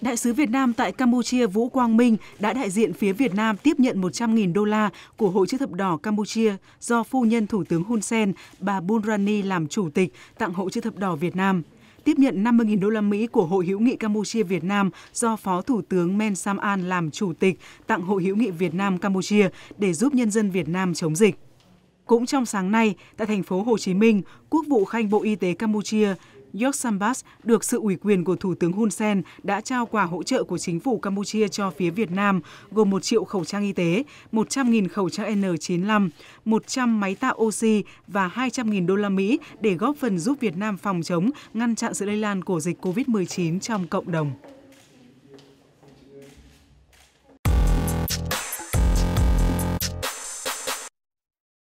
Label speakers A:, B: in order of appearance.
A: Đại sứ Việt Nam tại Campuchia Vũ Quang Minh đã đại diện phía Việt Nam tiếp nhận 100.000 đô la của Hội chữ thập đỏ Campuchia do phu nhân Thủ tướng Hun Sen, bà Bunrani làm chủ tịch tặng Hội chữ thập đỏ Việt Nam tiếp nhận 50.000 đô la Mỹ của Hội hữu nghị Campuchia Việt Nam do Phó Thủ tướng Men Sam An làm chủ tịch tặng Hội hữu nghị Việt Nam Campuchia để giúp nhân dân Việt Nam chống dịch. Cũng trong sáng nay, tại thành phố Hồ Chí Minh, Quốc vụ Khanh Bộ Y tế Campuchia York Sambas được sự ủy quyền của Thủ tướng Hun Sen đã trao quà hỗ trợ của chính phủ Campuchia cho phía Việt Nam, gồm 1 triệu khẩu trang y tế, 100.000 khẩu trang N95, 100 máy tạo oxy và 200.000 đô la Mỹ để góp phần giúp Việt Nam phòng chống, ngăn chặn sự lây lan của dịch COVID-19 trong cộng đồng.